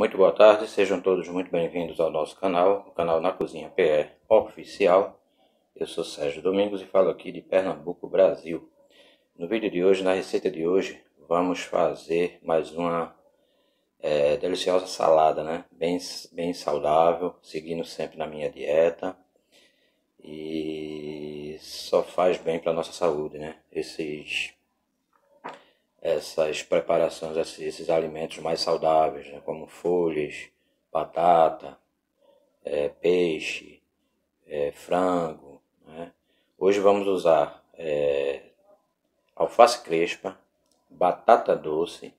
Muito boa tarde, sejam todos muito bem-vindos ao nosso canal, o canal Na Cozinha PE Oficial. Eu sou Sérgio Domingos e falo aqui de Pernambuco, Brasil. No vídeo de hoje, na receita de hoje, vamos fazer mais uma é, deliciosa salada, né? Bem, bem saudável, seguindo sempre na minha dieta e só faz bem para nossa saúde, né? Esses essas preparações, esses, alimentos mais saudáveis, né, como folhas, batata, é, peixe, é, frango. Né? Hoje vamos usar é, alface crespa, batata doce.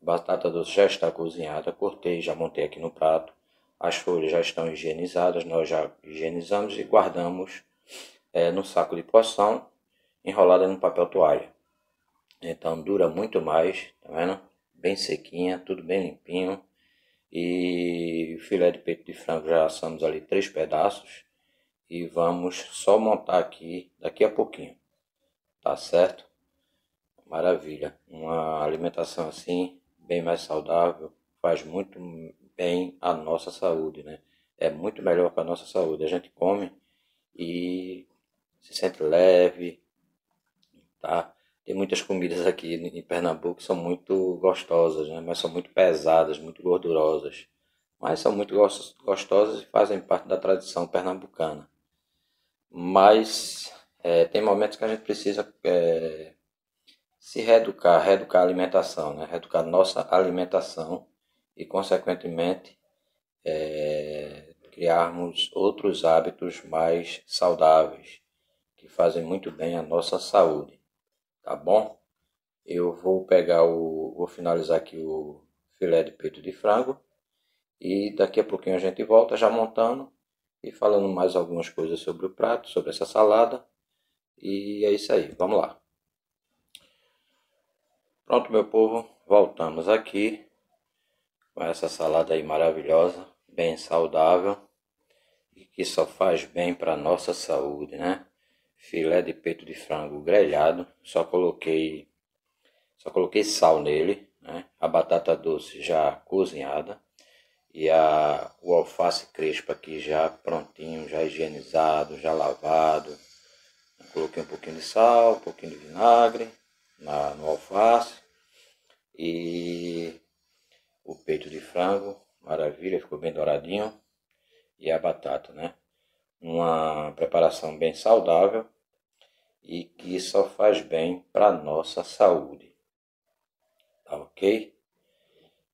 Batata doce já está cozinhada, cortei, já montei aqui no prato. As folhas já estão higienizadas, nós já higienizamos e guardamos é, no saco de poção enrolada no papel toalha. Então dura muito mais, tá vendo? Bem sequinha, tudo bem limpinho. E o filé de peito de frango já assamos ali três pedaços. E vamos só montar aqui daqui a pouquinho. Tá certo? Maravilha. Uma alimentação assim, bem mais saudável, faz muito bem à nossa saúde, né? É muito melhor para a nossa saúde. A gente come e se sente leve, tá? Tem muitas comidas aqui em Pernambuco que são muito gostosas, né? mas são muito pesadas, muito gordurosas. Mas são muito gostosas e fazem parte da tradição pernambucana. Mas é, tem momentos que a gente precisa é, se reeducar, reeducar a alimentação, né? reeducar nossa alimentação e, consequentemente, é, criarmos outros hábitos mais saudáveis que fazem muito bem à nossa saúde tá bom? Eu vou pegar o, vou finalizar aqui o filé de peito de frango e daqui a pouquinho a gente volta já montando e falando mais algumas coisas sobre o prato, sobre essa salada e é isso aí, vamos lá. Pronto, meu povo, voltamos aqui com essa salada aí maravilhosa, bem saudável e que só faz bem para nossa saúde, né? filé de peito de frango grelhado, só coloquei só coloquei sal nele, né? A batata doce já cozinhada e a o alface crespo aqui já prontinho, já higienizado, já lavado. Coloquei um pouquinho de sal, um pouquinho de vinagre na, no alface e o peito de frango, maravilha, ficou bem douradinho e a batata, né? Uma preparação bem saudável e que só faz bem para nossa saúde. Tá ok?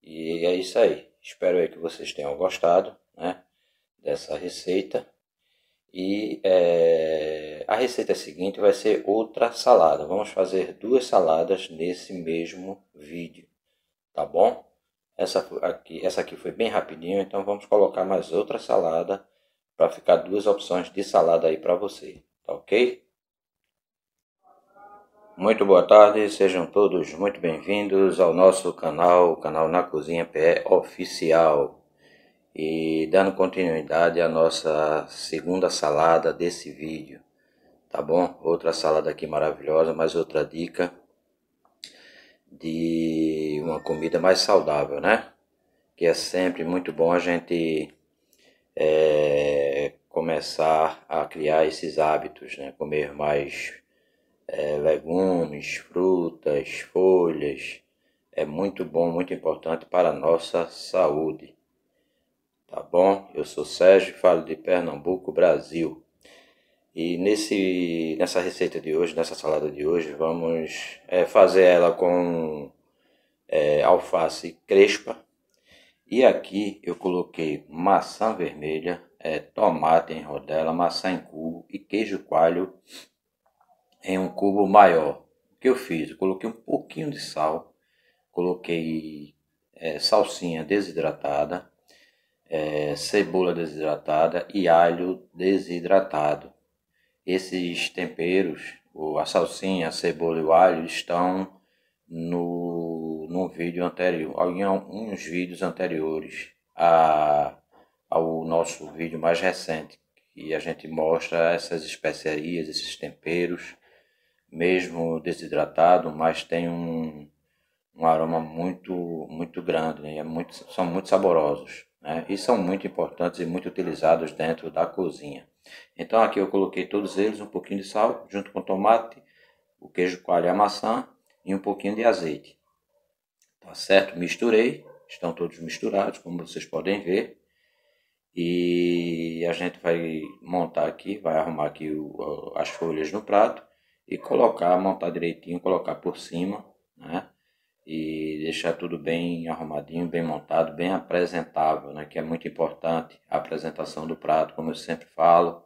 E é isso aí. Espero aí que vocês tenham gostado né, dessa receita. E é, a receita seguinte vai ser outra salada. Vamos fazer duas saladas nesse mesmo vídeo, tá bom? Essa aqui, essa aqui foi bem rapidinho, então vamos colocar mais outra salada para ficar duas opções de salada aí para você, tá ok? Muito boa tarde, sejam todos muito bem-vindos ao nosso canal, o canal Na Cozinha Pé Oficial. E dando continuidade à nossa segunda salada desse vídeo, tá bom? Outra salada aqui maravilhosa, mais outra dica de uma comida mais saudável, né? Que é sempre muito bom a gente é, começar a criar esses hábitos, né? Comer mais é, legumes, frutas, folhas. É muito bom, muito importante para a nossa saúde. Tá bom? Eu sou Sérgio, falo de Pernambuco, Brasil. E nesse, nessa receita de hoje, nessa salada de hoje, vamos é, fazer ela com é, alface crespa. E aqui eu coloquei maçã vermelha, é, tomate em rodela, maçã em cubo e queijo coalho em um cubo maior. O que eu fiz? Eu coloquei um pouquinho de sal, coloquei é, salsinha desidratada, é, cebola desidratada e alho desidratado. Esses temperos, a salsinha, a cebola e o alho estão no, no vídeo anterior, em alguns vídeos anteriores a, ao nosso vídeo mais recente, que a gente mostra essas especiarias, esses temperos mesmo desidratado, mas tem um, um aroma muito, muito grande né? é muito, são muito saborosos. Né? E são muito importantes e muito utilizados dentro da cozinha. Então aqui eu coloquei todos eles, um pouquinho de sal, junto com tomate, o queijo coalho e a maçã e um pouquinho de azeite. Tá certo? Misturei, estão todos misturados, como vocês podem ver. E a gente vai montar aqui, vai arrumar aqui o, as folhas no prato e colocar, montar direitinho, colocar por cima, né? E deixar tudo bem arrumadinho, bem montado, bem apresentável, né? Que é muito importante a apresentação do prato, como eu sempre falo.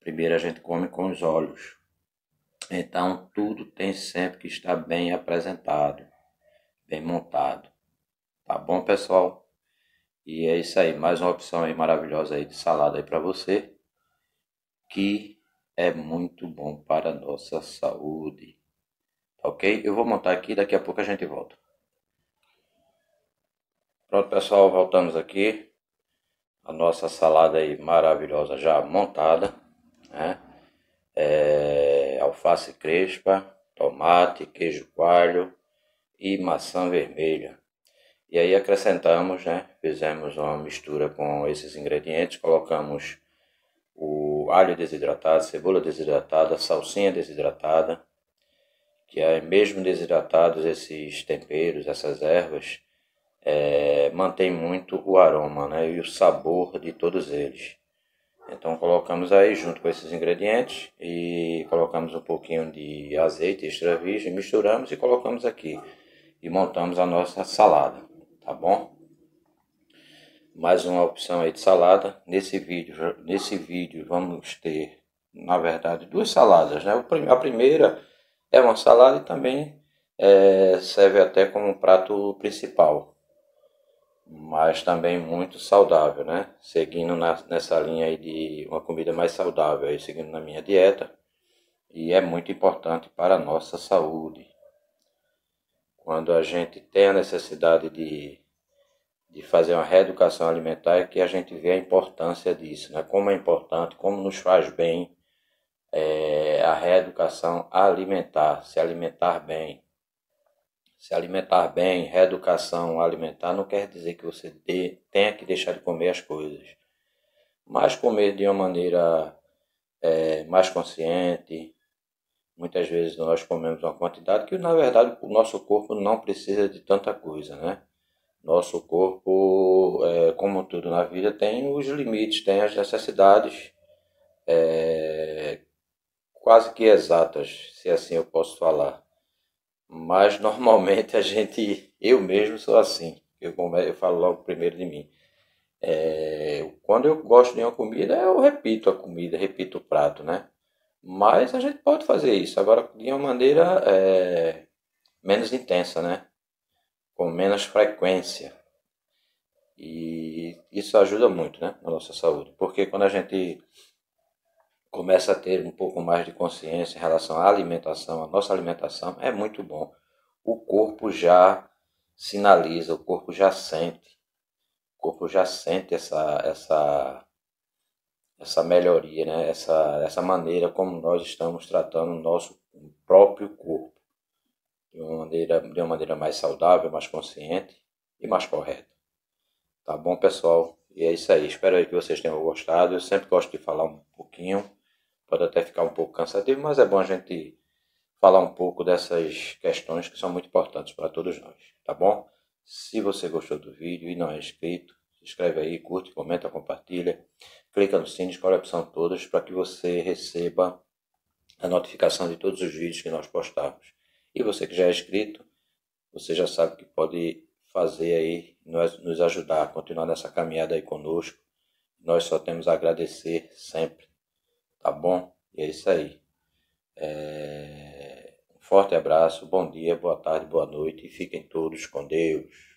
Primeiro a gente come com os olhos. Então tudo tem sempre que estar bem apresentado, bem montado. Tá bom, pessoal? E é isso aí, mais uma opção aí maravilhosa aí de salada aí para você. Que é muito bom para a nossa saúde. Tá ok? Eu vou montar aqui, daqui a pouco a gente volta. Pronto, pessoal, voltamos aqui. A nossa salada aí maravilhosa já montada, né? É, alface crespa, tomate, queijo coalho e maçã vermelha. E aí acrescentamos, né? Fizemos uma mistura com esses ingredientes, colocamos o o alho desidratado, cebola desidratada, salsinha desidratada, que é mesmo desidratados esses temperos, essas ervas, é, mantém muito o aroma né, e o sabor de todos eles. Então colocamos aí junto com esses ingredientes e colocamos um pouquinho de azeite extra virgem, misturamos e colocamos aqui e montamos a nossa salada, tá bom? mais uma opção aí de salada. Nesse vídeo, nesse vídeo vamos ter, na verdade, duas saladas. Né? A primeira é uma salada e também é, serve até como um prato principal. Mas também muito saudável, né? Seguindo na, nessa linha aí de uma comida mais saudável, aí, seguindo na minha dieta. E é muito importante para a nossa saúde. Quando a gente tem a necessidade de de fazer uma reeducação alimentar é que a gente vê a importância disso, né? Como é importante, como nos faz bem é, a reeducação alimentar, se alimentar bem. Se alimentar bem, reeducação alimentar não quer dizer que você dê, tenha que deixar de comer as coisas, mas comer de uma maneira é, mais consciente. Muitas vezes nós comemos uma quantidade que na verdade o nosso corpo não precisa de tanta coisa, né? Nosso corpo, é, como tudo na vida, tem os limites, tem as necessidades é, quase que exatas, se assim eu posso falar. Mas normalmente a gente, eu mesmo sou assim, eu, eu falo logo primeiro de mim. É, quando eu gosto de uma comida, eu repito a comida, repito o prato, né? Mas a gente pode fazer isso, agora de uma maneira é, menos intensa, né? com menos frequência. E isso ajuda muito né, na nossa saúde, porque quando a gente começa a ter um pouco mais de consciência em relação à alimentação, a nossa alimentação, é muito bom. O corpo já sinaliza, o corpo já sente, o corpo já sente essa, essa, essa melhoria, né? essa, essa maneira como nós estamos tratando o nosso próprio corpo de uma maneira, de uma maneira mais saudável, mais consciente e mais correta. Tá bom, pessoal? E é isso aí. Espero que vocês tenham gostado. Eu sempre gosto de falar um pouquinho. Pode até ficar um pouco cansativo, mas é bom a gente falar um pouco dessas questões que são muito importantes para todos nós, tá bom? Se você gostou do vídeo e não é inscrito, se inscreve aí, curte, comenta, compartilha, clica no sininho, escolhe a opção todas para que você receba a notificação de todos os vídeos que nós postarmos. E você que já é inscrito, você já sabe que pode fazer aí, nos, nos ajudar a continuar nessa caminhada aí conosco. Nós só temos a agradecer sempre, tá bom? E é isso aí. É... Um forte abraço, bom dia, boa tarde, boa noite e fiquem todos com Deus.